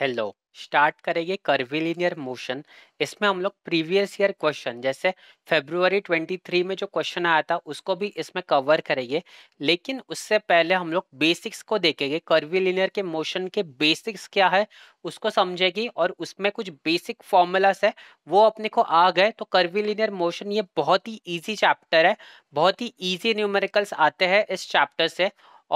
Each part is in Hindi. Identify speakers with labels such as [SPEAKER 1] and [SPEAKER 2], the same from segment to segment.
[SPEAKER 1] हेलो स्टार्ट करेंगे कर्विलिनियर मोशन इसमें हम लोग प्रीवियस ईयर क्वेश्चन जैसे फेब्रुवरी 23 में जो क्वेश्चन आया था उसको भी इसमें कवर करेंगे लेकिन उससे पहले हम लोग बेसिक्स को देखेंगे कर्विलिनियर के मोशन के बेसिक्स क्या है उसको समझेगी और उसमें कुछ बेसिक फॉर्मूलास है वो अपने को आ गए तो कर्विलीनियर मोशन ये बहुत ही ईजी चैप्टर है बहुत ही ईजी न्यूमेरिकल्स आते हैं इस चैप्टर से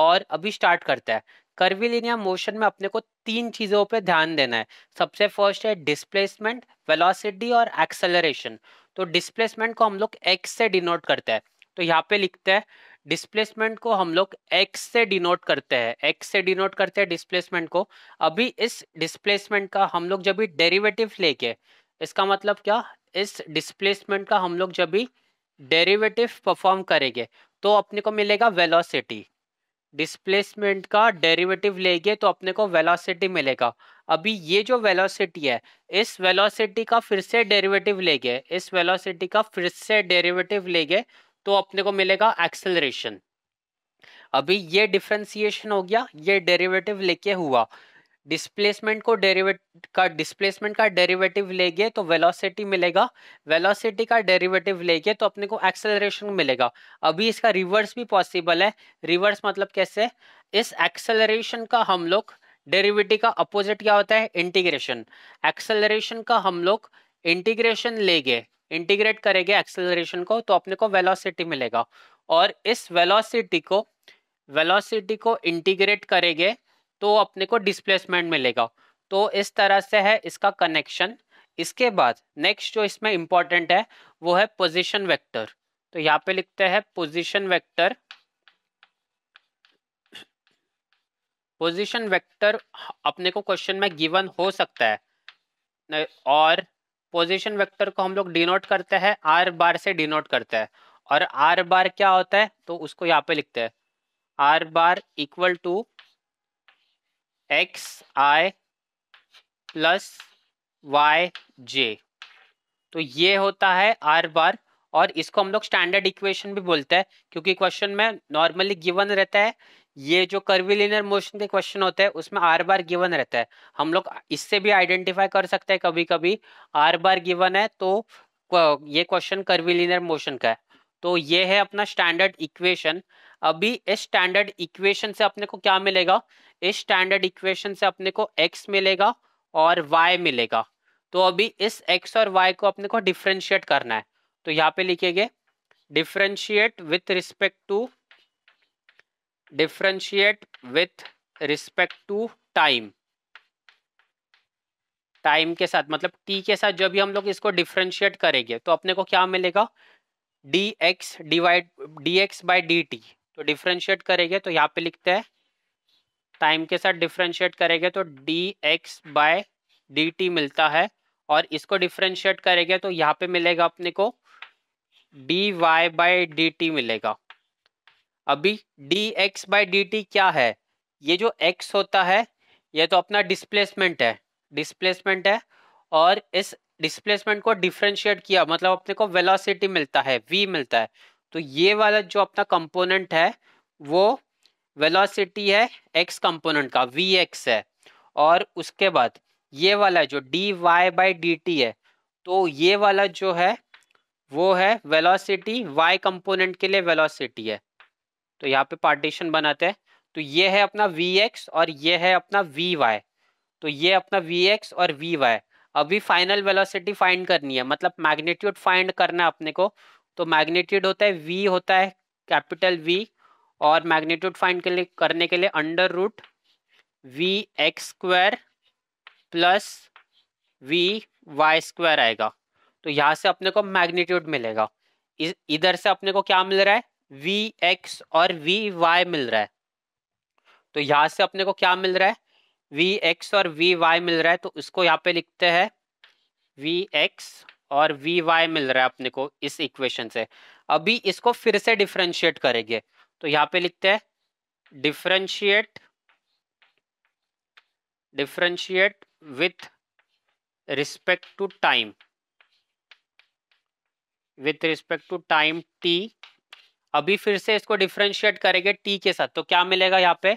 [SPEAKER 1] और अभी स्टार्ट करते हैं कर्विलिनियर मोशन में अपने को तीन चीज़ों पे ध्यान देना है सबसे फर्स्ट है डिस्प्लेसमेंट वेलोसिटी और एक्सेलरेशन तो डिस्प्लेसमेंट को हम लोग एक्स से डिनोट करते हैं तो यहाँ पे लिखते हैं डिस्प्लेसमेंट को हम लोग एक्स से डिनोट करते हैं एक्स से डिनोट करते हैं डिस्प्लेसमेंट को अभी इस डिस्प्लेसमेंट का हम लोग जब भी डेरिवेटिव लेके इसका मतलब क्या इस डिस्प्लेसमेंट का हम लोग जब भी डेरिवेटिव परफॉर्म करेंगे तो अपने को मिलेगा वेलोसिटी डिस्प्लेसमेंट का डेरिवेटिव लेंगे तो अपने को वेलोसिटी मिलेगा अभी ये जो वेलोसिटी है इस वेलोसिटी का फिर से डेरिवेटिव लेंगे इस वेलोसिटी का फिर से डेरिवेटिव लेंगे तो अपने को मिलेगा एक्सेलरेशन अभी ये डिफ्रेंसिएशन हो गया ये डेरिवेटिव लेके हुआ डिस्प्लेसमेंट को डेरिवेट का डिस्प्लेसमेंट का डेरिवेटिव लेंगे तो वेलोसिटी मिलेगा वेलोसिटी का डेरिवेटिव लेंगे तो अपने को एक्सेलरेशन मिलेगा अभी इसका रिवर्स भी पॉसिबल है रिवर्स मतलब कैसे इस एक्सेलरेशन का हम लोग डेरिवेटिव का अपोजिट क्या होता है इंटीग्रेशन एक्सेलरेशन का हम लोग इंटीग्रेशन लेंगे इंटीग्रेट करेंगे एक्सेलरेशन को तो अपने को वेलोसिटी मिलेगा और इस वेलोसिटी को वेलोसिटी को इंटीग्रेट करेंगे तो अपने को डिस्प्लेसमेंट मिलेगा तो इस तरह से है इसका कनेक्शन इसके बाद नेक्स्ट जो इसमें इम्पॉर्टेंट है वो है पोजिशन वैक्टर तो यहाँ पे लिखते हैं पोजिशन वेक्टर पोजिशन वैक्टर अपने को क्वेश्चन में गिवन हो सकता है और पोजिशन वेक्टर को हम लोग डिनोट करते हैं आर बार से डिनोट करते हैं और आर बार क्या होता है तो उसको यहाँ पे लिखते हैं R bar equal to X I plus Y J तो ये होता है आर बार और इसको हम लोग स्टैंडर्ड इक्वेशन भी बोलते हैं क्योंकि क्वेश्चन में नॉर्मली गिवन रहता है ये जो कर्विलिनर मोशन के क्वेश्चन होते हैं उसमें आर बार गिवन रहता है हम लोग इससे भी आइडेंटिफाई कर सकते हैं कभी कभी आर बार गिवन है तो ये क्वेश्चन कर्विलिनर मोशन का है तो ये है अपना स्टैंडर्ड इक्वेशन अभी इस स्टैंडर्ड इक्वेशन से अपने को क्या मिलेगा इस स्टैंडर्ड इक्वेशन से अपने को एक्स मिलेगा और वाई मिलेगा तो अभी इस एक्स और वाई को अपने को डिफ्रेंशिएट करना है तो यहाँ पे लिखेंगे differentiate with respect to differentiate with respect to time time के साथ मतलब टी के साथ जब भी हम लोग इसको डिफ्रेंशिएट करेंगे तो अपने को क्या मिलेगा D X divide D x by D T तो डिफ्रेंशिएट करेंगे तो यहाँ पे लिखते हैं टाइम के साथ डिफ्रेंशिएट करेंगे तो D X by D T मिलता है और इसको डिफ्रेंशिएट करेंगे तो यहाँ पे मिलेगा अपने को D Y by D T मिलेगा अभी D X by D T क्या है ये जो एक्स होता है ये तो अपना डिस्प्लेसमेंट है डिस्प्लेसमेंट है और इस डिस्प्लेसमेंट को डिफ्रेंशिएट किया मतलब अपने को वेलोसिटी मिलता है वी मिलता है तो ये वाला जो अपना कंपोनेंट है वो वेलोसिटी है एक्स कंपोनेंट का वी एक्स है और उसके बाद ये वाला जो D Y by D T है तो ये वाला जो है वो है वेलोसिटी वाई कंपोनेंट के लिए वेलोसिटी है तो यहाँ पे पार्टीशन बनाते हैं तो ये है अपना वी एक्स और ये है अपना वी वाई तो ये अपना वी एक्स और वी वाई अभी फाइनल वेलोसिटी फाइंड करनी है मतलब मैग्नीट्यूड फाइंड करना है अपने को तो मैग्नीट्यूड होता है वी होता है कैपिटल वी और मैग्नीट्यूड फाइंड के लिए करने के लिए under root we x square plus we Y square आएगा तो यहाँ से अपने को मैग्नीट्यूड मिलेगा इधर से अपने को क्या मिल रहा है वी एक्स और वी वाई मिल रहा है तो यहाँ से अपने को क्या मिल रहा है वी एक्स और वी वाई मिल रहा है तो उसको यहाँ पे लिखते हैं वी एक्स और वी वाई मिल रहा है अपने को इस इक्वेशन से अभी इसको फिर से डिफ्रेंशिएट करेंगे तो यहां पे लिखते हैं differentiate differentiate with respect to time with respect to time T अभी फिर से इसको डिफ्रेंशिएट करेंगे टी के साथ तो क्या मिलेगा यहां पे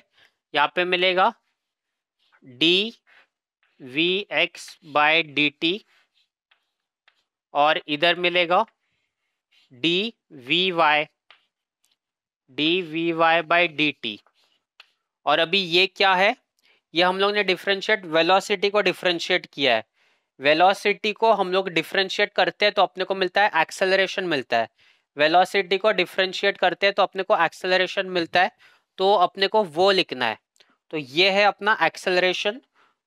[SPEAKER 1] यहां पे मिलेगा D V X by D T और इधर मिलेगा D V Y D V Y by D T और अभी ये क्या है ये हम लोग ने डिफ्रेंशिएट वेलोसिटी को डिफ्रेंशिएट किया है वेलोसिटी को हम लोग डिफ्रेंशिएट करते हैं तो अपने को मिलता है एक्सेलरेशन मिलता है वेलोसिटी को डिफ्रेंशिएट करते हैं तो अपने को एक्सेलरेशन मिलता है तो अपने को वो लिखना है तो ये है अपना एक्सेलरेशन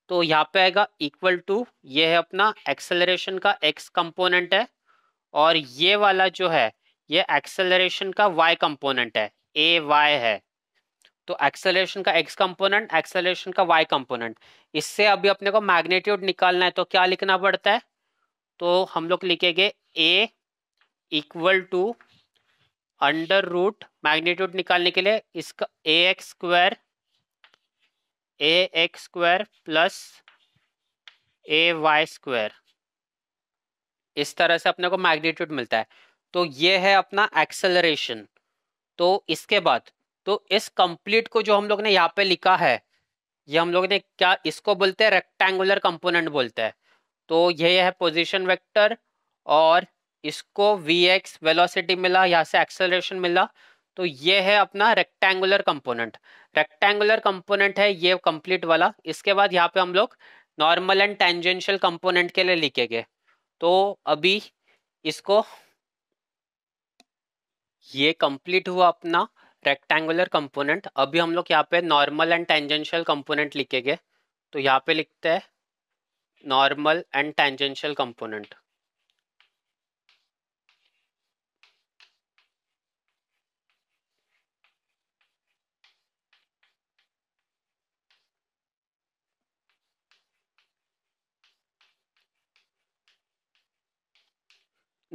[SPEAKER 1] तो यहाँ पे आएगा इक्वल टू ये है अपना एक्सेलरेशन का एक्स कंपोनेंट है और ये वाला जो है ये एक्सेलरेशन का वाई कंपोनेंट है ए वाई है तो एक्सेलरेशन का एक्स कंपोनेंट एक्सेलरेशन का वाई कंपोनेंट इससे अभी अपने को मैग्नेट्यूड निकालना है तो क्या लिखना पड़ता है तो हम लोग लिखेंगे A equal to under root magnitude निकालने के लिए इसका A X square A X square plus A Y square इस तरह से अपने को मैग्नीट्यूड मिलता है तो ये है अपना एक्सेलरेशन तो इसके बाद तो इस कंप्लीट को जो हम लोग ने यहाँ पे लिखा है ये हम लोग ने क्या इसको बोलते हैं रेक्टेंगुलर कंपोनेंट बोलते हैं तो ये है पोजीशन वेक्टर और इसको वी एक्स वेलोसिटी मिला यहाँ से एक्सेलरेशन मिला तो ये है अपना रेक्टेंगुलर कंपोनेंट रेक्टेंगुलर कंपोनेंट है ये कंप्लीट वाला इसके बाद यहाँ पे हम लोग नॉर्मल एंड टेंजेंशियल कंपोनेंट के लिए लिखेंगे तो अभी इसको ये कंप्लीट हुआ अपना रेक्टेंगुलर कंपोनेंट अभी हम लोग यहाँ पे नॉर्मल एंड टेंजेंशियल कंपोनेंट लिखेंगे तो यहाँ पे लिखते हैं normal and tangential component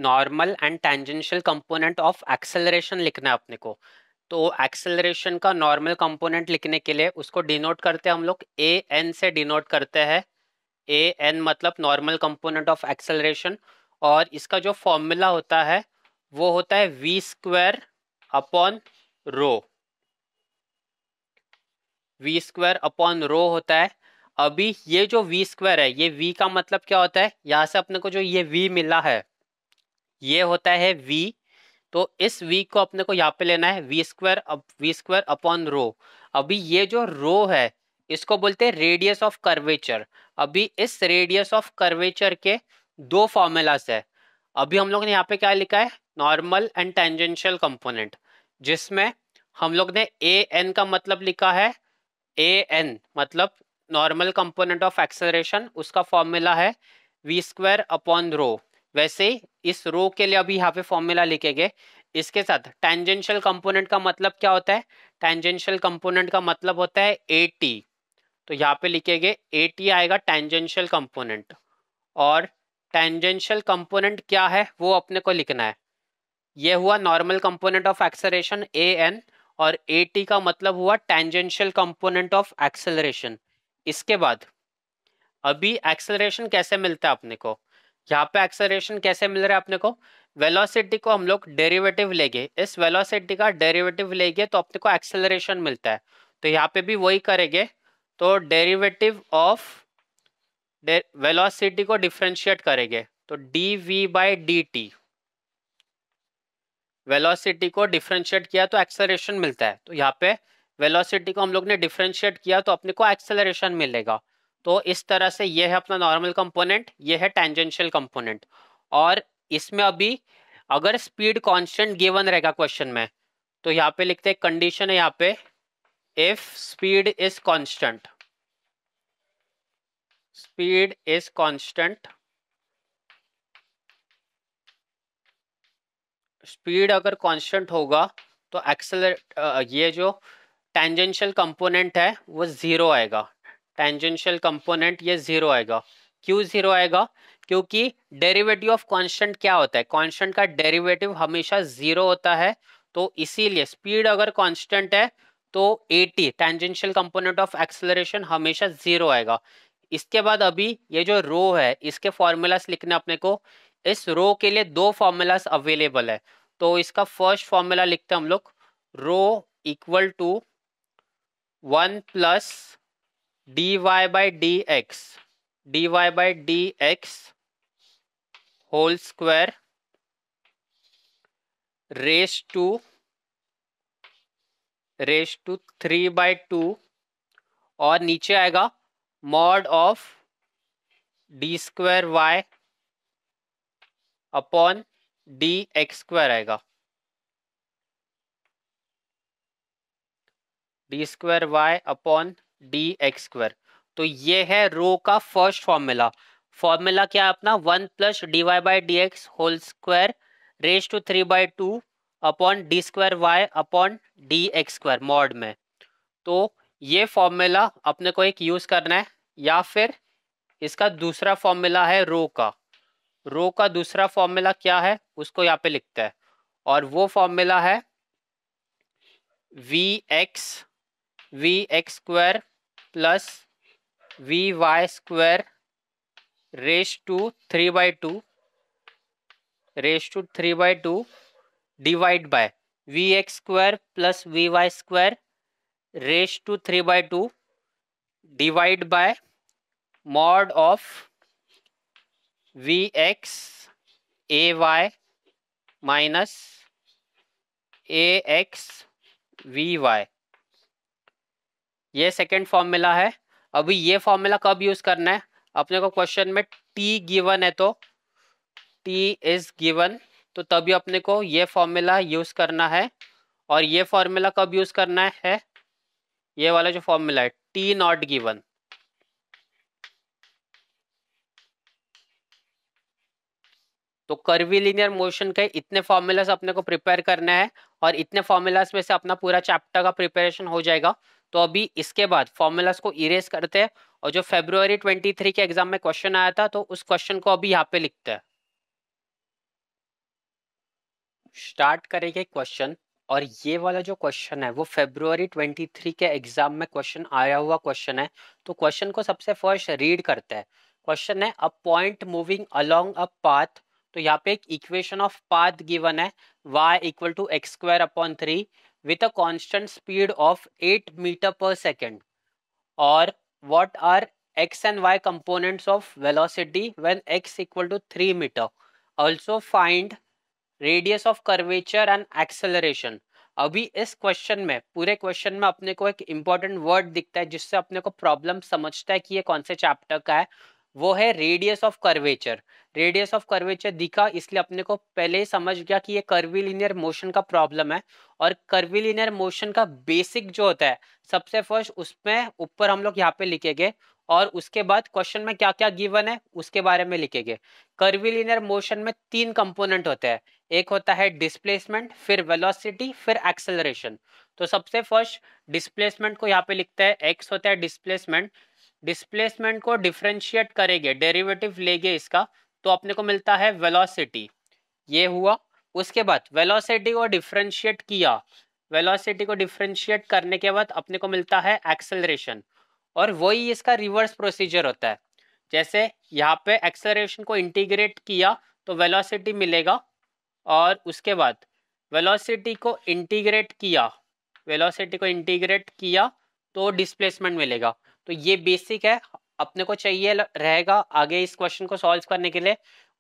[SPEAKER 1] normal and tangential component of acceleration लिखना है अपने को तो एक्सेलरेशन का नॉर्मल कंपोनेंट लिखने के लिए उसको डिनोट करते हैं हम लोग ए एन से डिनोट करते हैं ए एन मतलब नॉर्मल कंपोनेंट ऑफ एक्सेलरेशन और इसका जो फॉर्मूला होता है वो होता है we square upon rho we square upon rho होता है अभी ये जो वी स्क्वायर है ये वी का मतलब क्या होता है यहाँ से अपने को जो ये वी मिला है ये होता है वी तो इस वी को अपने को यहाँ पे लेना है we square up V square upon rho अभी ये जो रो है इसको बोलते हैं रेडियस ऑफ कर्वेचर अभी इस रेडियस ऑफ कर्वेचर के दो फॉर्मूलाज है अभी हम लोग ने यहाँ पे क्या लिखा है नॉर्मल एंड टेंजेंशियल कंपोनेंट जिसमें हम लोग ने ए एन का मतलब लिखा है ए एन मतलब नॉर्मल कंपोनेंट ऑफ एक्सेलरेशन उसका फॉर्मूला है वी स्क्वायर अपॉन रो वैसे इस रो के लिए अभी यहाँ पे फॉर्मूला लिखे गए इसके साथ टेंजेंशियल कंपोनेंट का मतलब क्या होता है टेंजेंशियल कंपोनेंट का मतलब होता है ए टी तो यहाँ पे लिखे गए एटी आएगा टेंजेंशियल कंपोनेंट और टेंजेंशियल कंपोनेंट क्या है वो अपने को लिखना है यह हुआ normal component of acceleration A N और ए टी का मतलब हुआ टेंजेंशियल कंपोनेंट ऑफ एक्सेलरेशन इसके बाद अभी एक्सेलरेशन कैसे मिलता है अपने को यहाँ पे एक्सलेशन कैसे मिल रहा है अपने को वेलोसिटी को हम लोग डेरिवेटिव लेंगे इस वेलोसिटी का डेरिवेटिव लेंगे तो अपने को एक्सेलरेशन मिलता है तो यहाँ पे भी वही करेंगे तो डेरिवेटिव ऑफ वेलोसिटी को डिफ्रेंशिएट करेंगे तो D V by D T velocity को डिफ्रेंशिएट किया तो एक्सेलरेशन मिलता है तो यहाँ पे वेलोसिटी को हम लोग ने डिफ्रेंशिएट किया तो अपने को एक्सेलरेशन मिलेगा तो इस तरह से ये है अपना नॉर्मल कंपोनेंट ये है टेंजेंशियल कंपोनेंट और इसमें अभी अगर स्पीड कांस्टेंट गिवन रहेगा क्वेश्चन में तो यहाँ पे लिखते हैं कंडीशन है यहाँ पे if speed is constant speed is constant speed अगर कांस्टेंट होगा तो एक्सेलर ये जो टेंजेंशियल कंपोनेंट है वो जीरो आएगा टेंजेंशियल कंपोनेंट ये जीरो आएगा क्यों जीरो आएगा क्योंकि डेरिवेटिव ऑफ कांस्टेंट क्या होता है कांस्टेंट का डेरिवेटिव हमेशा जीरो होता है तो इसीलिए स्पीड अगर कांस्टेंट है तो T tangential component of acceleration हमेशा जीरो आएगा इसके बाद अभी ये जो रो है इसके फॉर्मूलास लिखने अपने को इस रो के लिए दो फॉर्मूलास अवेलेबल है तो इसका फर्स्ट फॉर्मूला लिखते हैं हम लोग rho equal to one plus D Y by D x D Y by D X whole square raise to raise to three by two और नीचे आएगा mod of D square Y upon D x square आएगा D square Y upon D x square तो ये है रो का फर्स्ट फॉर्मूला फॉर्मूला क्या है अपना one plus D Y by D X whole square raise to three by two upon D square Y upon D x square mod में तो ये फॉर्मूला अपने को एक यूज़ करना है या फिर इसका दूसरा फॉर्मूला है रो का रो का दूसरा फॉर्मूला क्या है उसको यहाँ पे लिखता है और वो फॉर्मूला है V x we x square plus we Y square raise to three by two raise to three by two divide by V x square plus we Y square raise to three by two divide by mod of we X A Y minus A X we Y ये सेकेंड फॉर्मूला है अभी ये फॉर्मूला कब यूज करना है अपने को क्वेश्चन में टी गिवन है तो टी इज गिवन तो तभी अपने को ये फॉर्मूला यूज करना है और ये फॉर्मूला कब यूज करना है ये वाला जो फॉर्मूला है टी नॉट गिवन तो कर्वीलिनियर मोशन के इतने फॉर्मूलास अपने को प्रिपेयर करना है और इतने फॉर्मूलाज में से अपना पूरा चैप्टर का प्रिपरेशन हो जाएगा तो अभी इसके बाद फॉर्मूलाज को इरेज करते हैं और जो फेब्रुवरी 23 के एग्जाम में क्वेश्चन आया था तो उस क्वेश्चन को अभी यहाँ पे लिखते हैं स्टार्ट करेंगे क्वेश्चन और ये वाला जो क्वेश्चन है वो फेब्रुवरी 23 के एग्जाम में क्वेश्चन आया हुआ क्वेश्चन है तो क्वेश्चन को सबसे फर्स्ट रीड करते हैं क्वेश्चन है a point moving along a path तो यहाँ पे एक इक्वेशन ऑफ पाथ गिवन है Y equal to X square upon three with a constant speed of 8 meter per second or what are x and y components of velocity when x equal to 3 meter also find radius of curvature and acceleration अभी इस क्वेश्चन में पूरे क्वेश्चन में अपने को एक इम्पॉर्टेंट वर्ड दिखता है जिससे अपने को प्रॉब्लम समझता है कि ये कौन से चैप्टर का है वो है radius of curvature radius of curvature दिखा इसलिए अपने को पहले ही समझ गया कि ये कर्विलिनियर मोशन का प्रॉब्लम है और कर्विलिनियर मोशन का बेसिक जो होता है सबसे फर्स्ट उसमें ऊपर हम लोग यहाँ पे लिखेंगे और उसके बाद क्वेश्चन में क्या क्या गिवन है उसके बारे में लिखेंगे कर्विलिनियर मोशन में तीन कंपोनेंट होते हैं एक होता है डिस्प्लेसमेंट फिर वेलोसिटी फिर एक्सेलरेशन तो सबसे फर्स्ट डिस्प्लेसमेंट को यहाँ पे लिखते हैं एक्स होता है डिस्प्लेसमेंट डिस्प्लेसमेंट को डिफ्रेंशिएट करेंगे डेरिवेटिव लेंगे इसका तो अपने को मिलता है वेलोसिटी ये हुआ उसके बाद वेलोसिटी को डिफ्रेंशिएट किया वेलोसिटी को डिफ्रेंशिएट करने के बाद अपने को मिलता है एक्सेलरेशन और वही इसका रिवर्स प्रोसीजर होता है जैसे यहाँ पे एक्सेलरेशन को इंटीग्रेट किया तो वेलोसिटी मिलेगा और उसके बाद वेलोसिटी को इंटीग्रेट किया वेलोसिटी को इंटीग्रेट किया तो डिस्प्लेसमेंट मिलेगा तो ये बेसिक है अपने को चाहिए रहेगा आगे इस क्वेश्चन को सॉल्व करने के लिए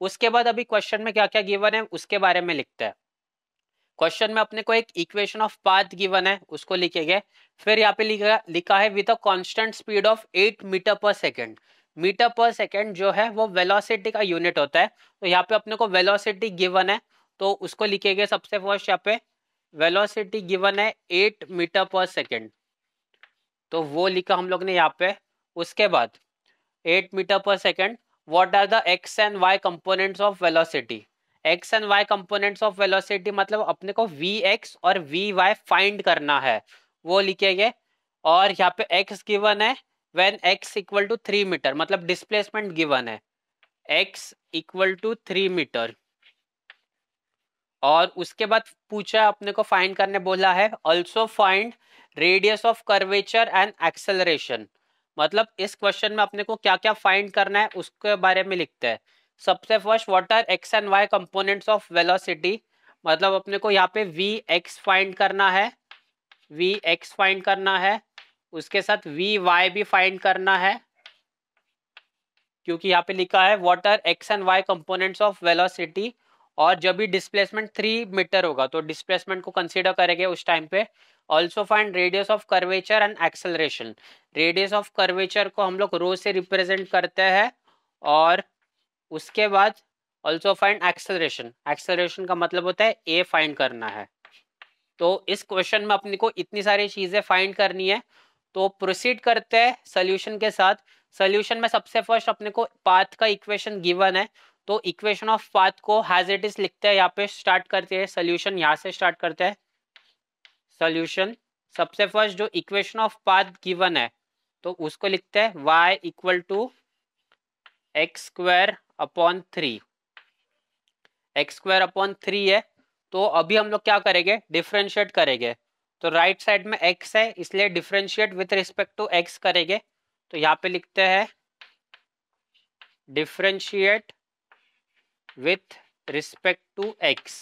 [SPEAKER 1] उसके बाद अभी क्वेश्चन में क्या क्या गिवन है उसके बारे में लिखते हैं क्वेश्चन में अपने को एक इक्वेशन ऑफ पाथ गिवन है उसको लिखेंगे फिर यहाँ पे लिखा लिखा है with a constant speed of eight meter पर सेकेंड मीटर पर सेकेंड जो है वो वेलोसिटी का यूनिट होता है तो यहाँ पे अपने को वेलोसिटी गिवन है तो उसको लिखेंगे सबसे फर्स्ट यहाँ पे वेलोसिटी गिवन है एट मीटर पर सेकेंड तो वो लिखा हम लोग ने यहाँ पे उसके बाद एट मीटर पर second what are the X and Y components of velocity X and Y components of velocity मतलब अपने को वी एक्स और वी वाई फाइंड करना है वो लिखेंगे और यहाँ पे एक्स गिवन है when X equal to three meter मतलब डिस्प्लेसमेंट गिवन है X equal to three meter और उसके बाद पूछा अपने को फाइंड करने बोला है also find radius of curvature and acceleration मतलब इस क्वेश्चन में अपने को क्या क्या फाइंड करना है उसके बारे में लिखते हैं सबसे first what are X and Y components of velocity मतलब अपने को यहाँ पे वी एक्स फाइंड करना है वी एक्स फाइंड करना है उसके साथ वी वाई भी फाइंड करना है क्योंकि यहाँ पे लिखा है what are X and Y components of velocity और जब भी डिस्प्लेसमेंट थ्री मीटर होगा तो डिस्प्लेसमेंट को कंसिडर करेंगे उस टाइम पे also find radius of curvature and acceleration radius of curvature को हम लोग रोज से रिप्रेजेंट करते हैं और उसके बाद ऑल्सो फाइंड एक्सेलरेशन एक्सेलरेशन का मतलब होता है ए फाइंड करना है तो इस क्वेश्चन में अपने को इतनी सारी चीज़ें फाइंड करनी है तो प्रोसीड करते हैं सोल्यूशन के साथ सोल्यूशन में सबसे फर्स्ट अपने को पाथ का इक्वेशन गिवन है तो इक्वेशन ऑफ पाथ को हैज इट इज लिखते हैं यहाँ पे स्टार्ट करते हैं सोल्यूशन यहाँ से स्टार्ट करते हैं सोल्यूशन सबसे फर्स्ट जो इक्वेशन ऑफ पाथ गिवन है तो उसको लिखते हैं Y equal to X square upon three X square upon three है तो अभी हम लोग क्या करेंगे डिफ्रेंशिएट करेंगे तो राइट right साइड में एक्स है इसलिए differentiate with respect to X करेंगे तो यहाँ पे लिखते हैं differentiate with respect to X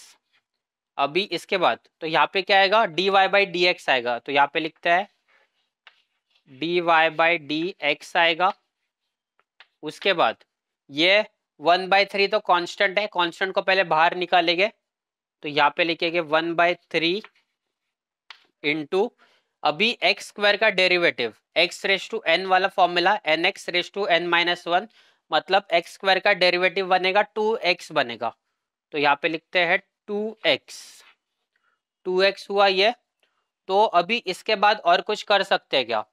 [SPEAKER 1] अभी इसके बाद तो यहाँ पे क्या आएगा D Y by D X आएगा तो यहाँ पे लिखता है D Y by D X आएगा उसके बाद ये वन बाई थ्री तो कांस्टेंट है कांस्टेंट को पहले बाहर निकालेंगे तो यहाँ पे लिखेंगे वन बाई थ्री इंटू अभी एक्स स्क्वायर का derivative X raise to N वाला formula N X raise to N minus one मतलब एक्स स्क्वायर का डेरिवेटिव बनेगा टू एक्स बनेगा तो यहाँ पे लिखते हैं टू एक्स टू एक्स हुआ ये तो अभी इसके बाद और कुछ कर सकते हैं क्या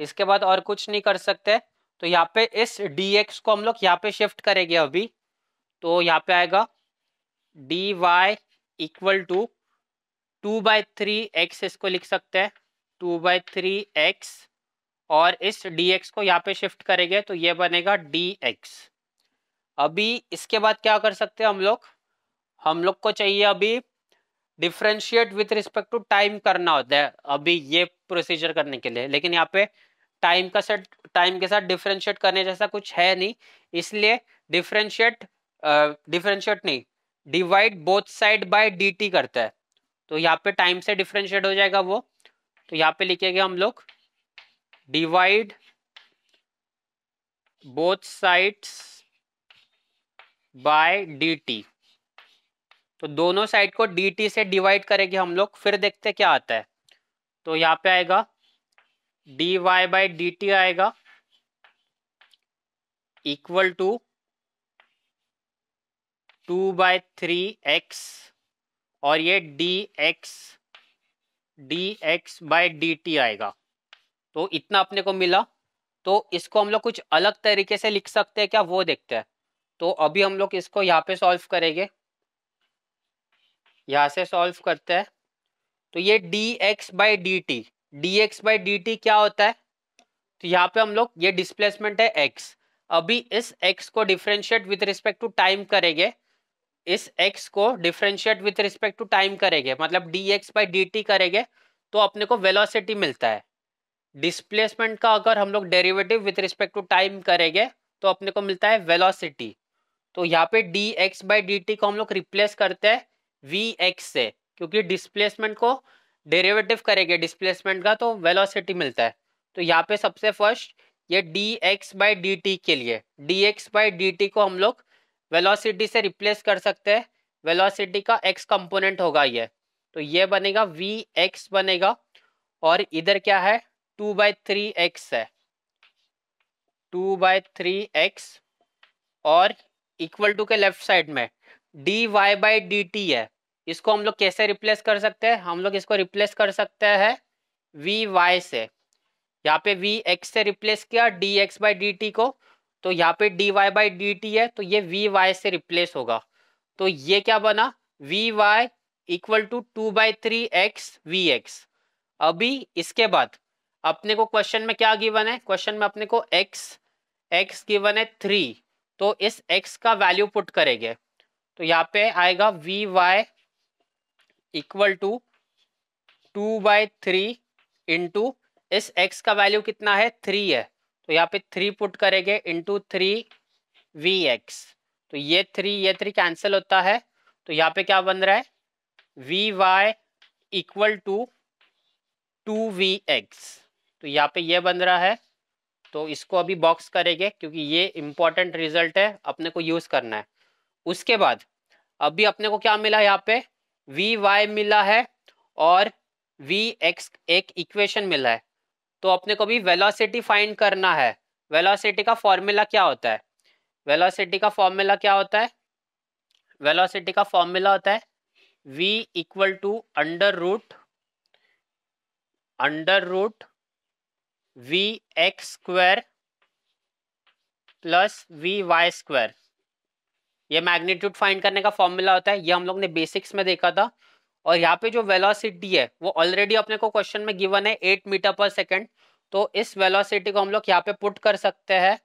[SPEAKER 1] इसके बाद और कुछ नहीं कर सकते तो यहाँ पे इस डी एक्स को हम लोग यहाँ पे शिफ्ट करेंगे अभी तो यहाँ पे आएगा D Y equal to two by three X इसको लिख सकते हैं टू बाई थ्री एक्स और इस dx को यहाँ पे शिफ्ट करेंगे तो ये बनेगा dx अभी इसके बाद क्या कर सकते हैं हम लोग हम लोग को चाहिए अभी differentiate with respect to time करना होता है अभी ये प्रोसीजर करने के लिए लेकिन यहाँ पे टाइम का सेट टाइम के साथ डिफ्रेंशिएट करने जैसा कुछ है नहीं इसलिए डिफ्रेंशिएट डिफ्रेंशिएट नहीं divide both side by D करता है तो यहाँ पे टाइम से डिफ्रेंशिएट हो जाएगा वो तो यहाँ पे लिखेंगे हम लोग divide both sides by dt तो दोनों साइड को dt से डिवाइड करेंगे हम लोग फिर देखते क्या आता है तो यहां पे आएगा dy वाई बाई डी आएगा equal to two by three X और ये D x D X by D आएगा तो इतना अपने को मिला तो इसको हम लोग कुछ अलग तरीके से लिख सकते हैं क्या वो देखते हैं तो अभी हम लोग इसको यहाँ पे सॉल्व करेंगे यहाँ से सॉल्व करते हैं तो ये D x by D T D x by D T क्या होता है तो यहाँ पे हम लोग ये डिस्प्लेसमेंट है एक्स अभी इस एक्स को differentiate with respect to time करेंगे इस एक्स को differentiate with respect to time करेंगे मतलब D x by D T करेंगे तो अपने को वेलोसिटी मिलता है डिस्प्लेसमेंट का अगर हम लोग derivative with respect to time करेंगे तो अपने को मिलता है वेलोसिटी तो यहाँ पे D x by D T को हम लोग रिप्लेस करते हैं वी एक्स से क्योंकि डिस्प्लेसमेंट को डेरिवेटिव करेंगे डिस्प्लेसमेंट का तो वेलोसिटी मिलता है तो यहाँ पे सबसे फर्स्ट ये D x by D T के लिए D x by D T को हम लोग वेलोसिटी से रिप्लेस कर सकते हैं वेलोसिटी का एक्स कंपोनेंट होगा ये तो ये बनेगा वी एक्स बनेगा और इधर क्या है टू बाई थ्री एक्स है टू बाई थ्री एक्स और इक्वल टू के लेफ्ट साइड में D Y by D T है इसको हम लोग कैसे रिप्लेस कर सकते हैं हम लोग इसको रिप्लेस कर सकते हैं वी वाई से यहाँ पे वी एक्स से रिप्लेस किया d x by D T को तो यहाँ पे d Y by D T है तो ये वी वाई से रिप्लेस होगा तो ये क्या बना v y equal to two by three x we x अभी इसके बाद अपने को क्वेश्चन में क्या गिवन है क्वेश्चन में अपने को एक्स एक्स गिवन है थ्री तो इस एक्स का वैल्यू पुट करेंगे तो यहाँ पे आएगा v y equal to two by three into इस x का वैल्यू कितना है थ्री है तो यहाँ पे थ्री पुट करेंगे इंटू थ्री वी एक्स तो ये थ्री ये थ्री कैंसिल होता है तो यहाँ पे क्या बन रहा है v y equal to two v x तो यहाँ पे ये बन रहा है तो इसको अभी बॉक्स करेंगे क्योंकि ये इंपॉर्टेंट रिजल्ट है अपने को यूज़ करना है उसके बाद अभी अपने को क्या मिला यहाँ पे वी वाई मिला है और वी एक्स एक इक्वेशन मिला है तो अपने को भी वेलोसिटी फाइंड करना है वेलोसिटी का फॉर्मूला क्या होता है वेलोसिटी का फॉर्मूला क्या होता है वेलोसिटी का फॉर्मूला होता है v equal to under root under root we x square plus we Y square ये मैग्नीट्यूड फाइंड करने का फॉर्मूला होता है ये हम लोग ने बेसिक्स में देखा था और यहाँ पे जो वेलोसिटी है वो ऑलरेडी अपने को क्वेश्चन में गिवन है एट मीटर पर सेकेंड तो इस वेलोसिटी को हम लोग यहाँ पे पुट कर सकते हैं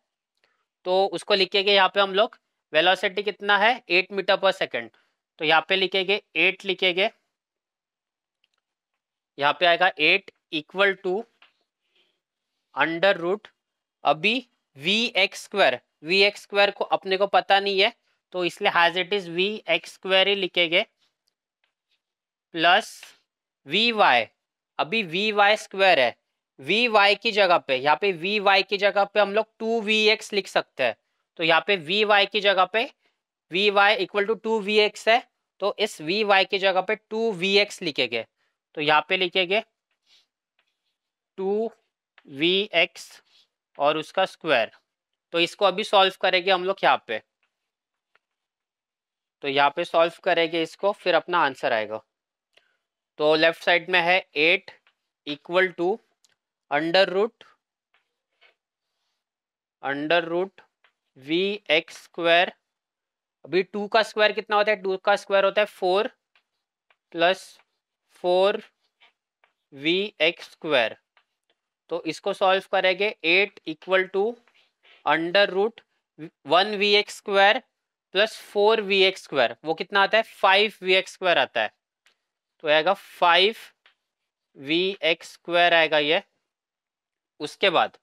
[SPEAKER 1] तो उसको लिखेंगे यहाँ पे हम लोग वेलोसिटी कितना है एट मीटर पर सेकेंड तो यहाँ पे लिखेंगे एट लिखेंगे यहाँ पे आएगा eight equal to under root अभी v x square v x square को अपने को पता नहीं है तो इसलिए as it is v x square ही लिखेंगे प्लस वी वाई अभी वी वाई स्क्वायर है वी वाई की जगह पे यहाँ पे वी वाई की जगह पे हम लोग टू वी एक्स लिख सकते हैं तो यहाँ पे वी वाई की जगह पे v y equal to two v x है तो इस वी वाई की जगह पे टू वी एक्स लिखेंगे तो यहाँ पे लिखेंगे टू वी एक्स और उसका स्क्वायर तो इसको अभी सॉल्व करेंगे हम लोग यहाँ पे तो यहाँ पे सॉल्व करेंगे इसको फिर अपना आंसर आएगा तो लेफ्ट साइड में है eight equal to under root under root we x square अभी टू का स्क्वायर कितना होता है टू का स्क्वायर होता है four plus four v x square तो इसको सॉल्व करेंगे eight equal to under root one v x square plus four v x square वो कितना आता है फाइव वी एक्स स्क्वायर आता है तो आएगा फाइव वी एक्स स्क्वायर आएगा ये उसके बाद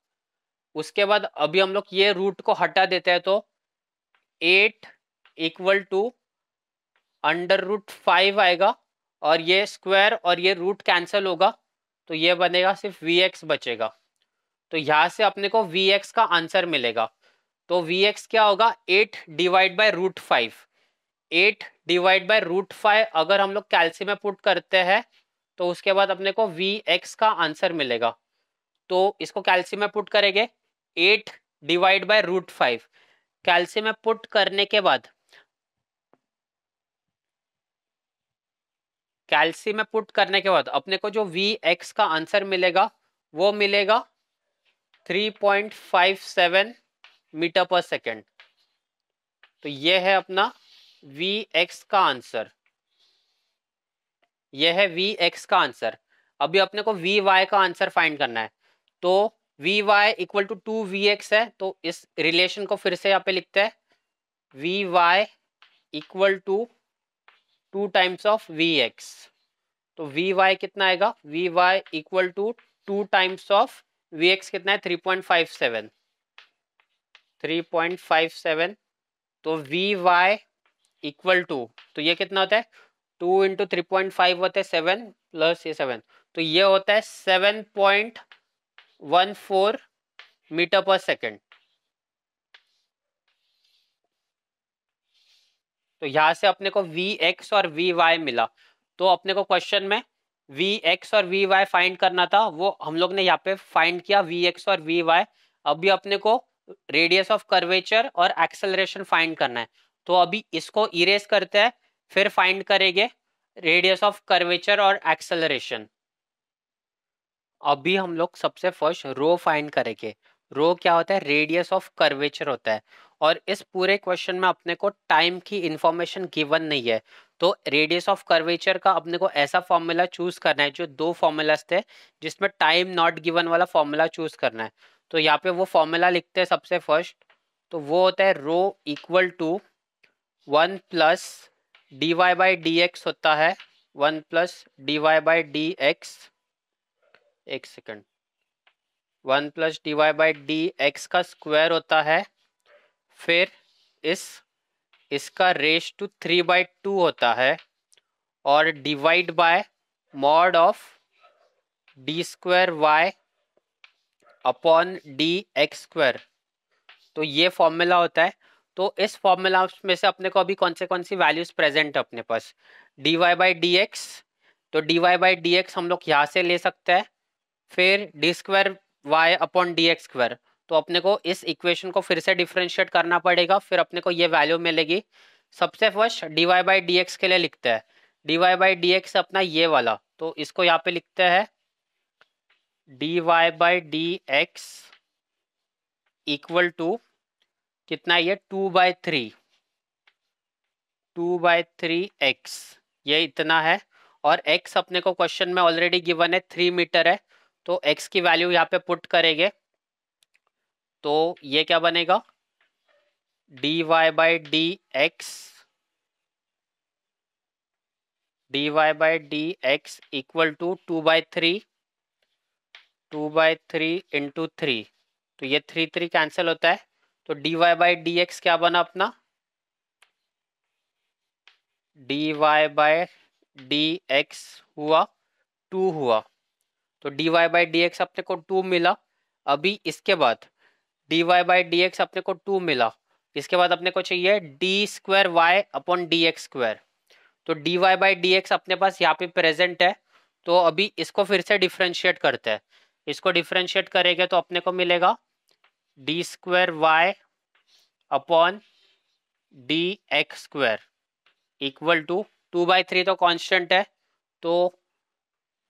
[SPEAKER 1] उसके बाद अभी हम लोग ये रूट को हटा देते हैं तो eight equal to under root five आएगा और ये स्क्वायर और ये रूट कैंसिल होगा तो ये बनेगा सिर्फ वी एक्स बचेगा तो यहाँ से अपने को वी एक्स का आंसर मिलेगा तो वी एक्स क्या होगा eight divide by root five eight divide by root five अगर हम लोग कैल्सी में पुट करते हैं तो उसके बाद अपने को वी एक्स का आंसर मिलेगा तो इसको कैल्सी में पुट करेंगे eight divide by root five calci में पुट करने के बाद कैल्सी में पुट करने के बाद अपने को जो वी एक्स का आंसर मिलेगा वो मिलेगा 3.57 मीटर पर सेकेंड तो ये है अपना वी एक्स का आंसर यह है वी एक्स का आंसर अभी अपने को वी वाई का आंसर फाइंड करना है तो v y equal to two v x है तो इस रिलेशन को फिर से यहाँ पे लिखते हैं v y equal to two times of we x तो वी वाई कितना आएगा v y equal to two times of we x कितना है three point five seven three point five seven तो v y equal to two ये कितना होता है two into three point five होता है सेवन प्लस ये सेवन तो ये होता है seven point one four meter पर सेकेंड तो यहाँ से अपने को वी एक्स और वी वाई मिला तो अपने को क्वेश्चन में वी एक्स और वी वाई फाइंड करना था वो हम लोग ने यहाँ पे फाइंड किया वी एक्स और वी वाई अभी अपने को रेडियस ऑफ कर्वेचर और एक्सेलरेशन फाइंड करना है तो अभी इसको इरेज करते हैं फिर फाइंड करेंगे रेडियस ऑफ कर्वेचर और एक्सेलरेशन अभी हम लोग सबसे फर्स्ट रो फाइंड करेंगे रो क्या होता है रेडियस ऑफ कर्वेचर होता है और इस पूरे क्वेश्चन में अपने को टाइम की इंफॉर्मेशन गिवन नहीं है तो रेडियस ऑफ कर्वेचर का अपने को ऐसा फॉर्मूला चूज करना है जो दो फॉर्मूलाज थे जिसमें टाइम नॉट गिवन वाला फॉर्मूला चूज करना है तो यहाँ पे वो फॉर्मूला लिखते हैं सबसे फर्स्ट तो वो होता है rho equal to one plus D Y by D x होता है one plus D Y by D x एक second one plus D Y by D x का स्क्वायर होता है फिर इस इसका raise to three by to होता है और divide by mod of D square Y upon D x square तो ये फॉर्मूला होता है तो इस फॉर्मूला में से अपने को अभी कौन से कौन सी वैल्यूज प्रेजेंट है अपने पास d Y by D x तो d Y by D x हम लोग यहाँ से ले सकते हैं फिर d square Y upon D x square तो अपने को इस इक्वेशन को फिर से डिफ्रेंशिएट करना पड़ेगा फिर अपने को ये वैल्यू मिलेगी सबसे first d Y by D x के लिए लिखते हैं d Y by D x अपना ये वाला तो इसको यहाँ पे लिखते हैं d Y by D x equal to कितना ये two by three two by three x ये इतना है और एक्स अपने को क्वेश्चन में ऑलरेडी गिवन है थ्री मीटर है तो एक्स की वैल्यू यहाँ पे पुट करेंगे तो ये क्या बनेगा d Y by D x D Y by D x equal to two by three two by three into three तो ये थ्री थ्री कैंसिल होता है तो d Y by D x क्या बना अपना d y by d x हुआ टू हुआ तो d Y by D x अपने को टू मिला अभी इसके बाद d Y by D x अपने को टू मिला इसके बाद अपने को चाहिए d square Y upon D x square तो d Y by D x अपने पास यहाँ पे प्रेजेंट है तो अभी इसको फिर से डिफ्रेंशिएट करते हैं इसको डिफ्रेंशिएट करेंगे तो अपने को मिलेगा d square Y upon D x square equal to two by three तो कांस्टेंट है तो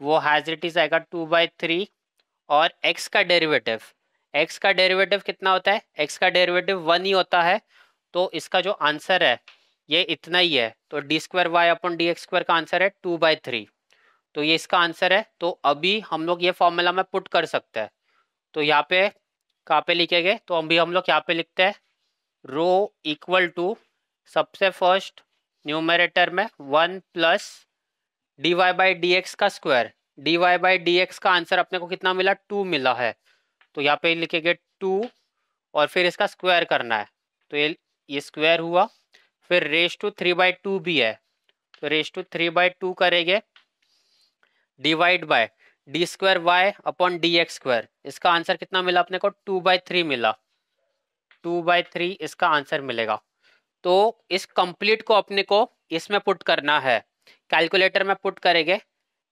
[SPEAKER 1] वो हैज इट इज आएगा टू बाई थ्री और एक्स का डेरिवेटिव एक्स का डेरिवेटिव कितना होता है एक्स का डेरिवेटिव वन ही होता है तो इसका जो आंसर है ये इतना ही है तो d square y upon d x square का आंसर है टू बाई थ्री तो ये इसका आंसर है तो अभी हम लोग ये फॉर्मूला में पुट कर सकते हैं तो यहाँ पे कहाँ पे लिखे गए तो अभी हम लोग यहाँ पे लिखते हैं रो इक्वल टू सबसे फर्स्ट न्यूमरेटर में one plus D Y by D x का square d Y by D x का आंसर अपने को कितना मिला टू मिला है तो यहाँ पे लिखेंगे टू और फिर इसका स्क्वायर करना है तो ये ये स्क्वायर हुआ फिर raise to three by two भी है तो raise to three by two करेंगे divide by d square Y upon D x square इसका आंसर कितना मिला अपने को टू बाई थ्री मिला टू बाई थ्री इसका आंसर मिलेगा तो इस कंप्लीट को अपने को इसमें पुट करना है कैलकुलेटर में पुट करेंगे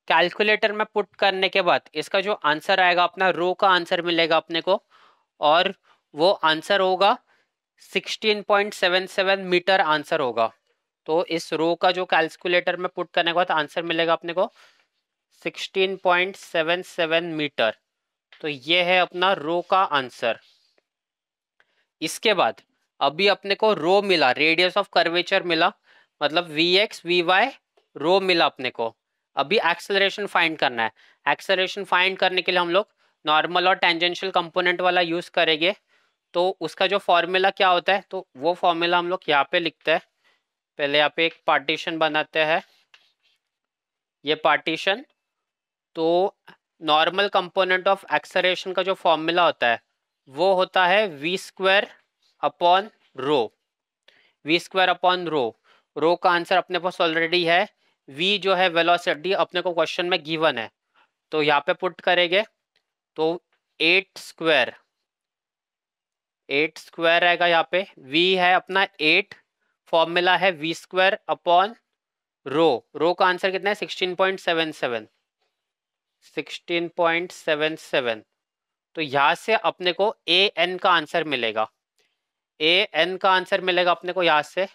[SPEAKER 1] कैलकुलेटर में पुट करने के बाद इसका जो आंसर आएगा अपना रो का आंसर मिलेगा अपने को और वो आंसर होगा 16.77 मीटर आंसर होगा तो इस रो का जो कैलकुलेटर में पुट करने के बाद आंसर मिलेगा अपने को 16.77 मीटर तो ये है अपना रो का आंसर इसके बाद अभी अपने को रो मिला रेडियस ऑफ कर्वेचर मिला मतलब v x we y rho मिला अपने को अभी एक्सेलरेशन फाइंड करना है एक्सेलरेशन फाइंड करने के लिए हम लोग नॉर्मल और टेंजेंशियल कंपोनेंट वाला यूज़ करेंगे तो उसका जो फॉर्मूला क्या होता है तो वो फॉर्मूला हम लोग यहाँ पे लिखते हैं पहले यहाँ पे एक पार्टीशन बनाते हैं ये पार्टीशन तो नॉर्मल कंपोनेंट ऑफ एक्सेलरेशन का जो फॉर्मूला होता है वो होता है we square upon rho we square upon rho rho का आंसर अपने पास ऑलरेडी है वी जो है वेलोसिटी अपने को क्वेश्चन में गिवन है तो यहाँ पे पुट करेंगे तो एट स्क्वायर एट स्क्वायर रहेगा यहाँ पे वी है अपना एट फॉर्मूला है we square upon rho rho का आंसर कितना है sixteen point seven seven sixteen point seven seven तो यहाँ से अपने को ए एन का आंसर मिलेगा ए एन का आंसर मिलेगा अपने को यहाँ से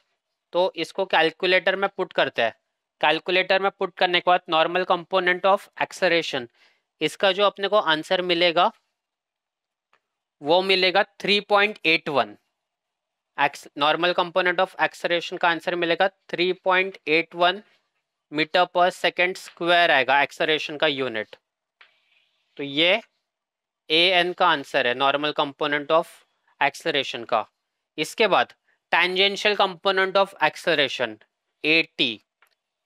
[SPEAKER 1] तो इसको कैलकुलेटर में पुट करते हैं कैलकुलेटर में पुट करने के बाद नॉर्मल कंपोनेंट ऑफ एक्सरेशन इसका जो अपने को आंसर मिलेगा वो मिलेगा 3.81 नॉर्मल कंपोनेंट ऑफ एक्सरेशन का आंसर मिलेगा 3.81 मीटर पर सेकेंड स्क्वायर आएगा एक्सरेशन का यूनिट तो ये ए एन का आंसर है नॉर्मल कंपोनेंट ऑफ एक्सरेशन का इसके बाद tangential component of acceleration a t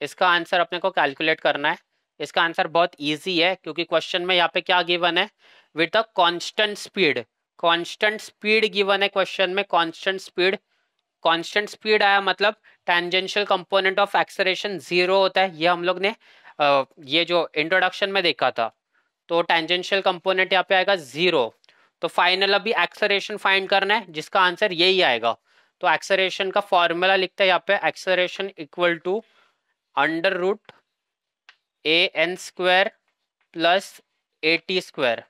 [SPEAKER 1] इसका आंसर अपने को कैलकुलेट करना है इसका आंसर बहुत ईजी है क्योंकि क्वेश्चन में यहाँ पे क्या गिवन है with a constant speed constant speed given है क्वेश्चन में कॉन्स्टेंट स्पीड कॉन्स्टेंट स्पीड आया मतलब tangential component of acceleration zero होता है ये हम लोग ने ये जो इंट्रोडक्शन में देखा था तो टेंजेंशियल कंपोनेंट यहाँ पे आएगा जीरो तो फाइनल अभी एक्सरेशन फाइंड करना है जिसका आंसर यही आएगा तो एक्सरेशन का फॉर्मूला लिखते हैं यहाँ पे acceleration equal to under root a n square plus a t square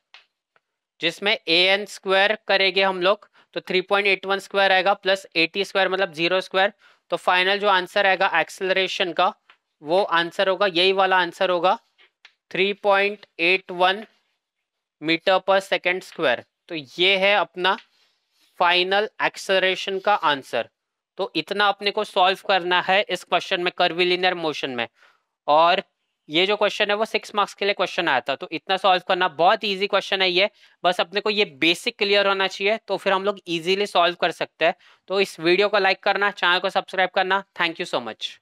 [SPEAKER 1] जिसमें ए एन स्क्वायर करेंगे हम लोग तो 3.81 स्क्वायर आएगा प्लस टी स्क्वायर मतलब जीरो स्क्वायर तो फाइनल जो आंसर आएगा एक्सेलरेशन का वो आंसर होगा यही वाला आंसर होगा 3.81 मीटर पर सेकेंड स्क्वायर तो ये है अपना फाइनल एक्सेलरेशन का आंसर तो इतना अपने को सॉल्व करना है इस क्वेश्चन में कर्विलिनियर मोशन में और ये जो क्वेश्चन है वो सिक्स मार्क्स के लिए क्वेश्चन आया था तो इतना सॉल्व करना बहुत इजी क्वेश्चन है ये बस अपने को ये बेसिक क्लियर होना चाहिए तो फिर हम लोग इजीली सॉल्व कर सकते हैं तो इस वीडियो को लाइक करना चैनल को सब्सक्राइब करना थैंक यू सो मच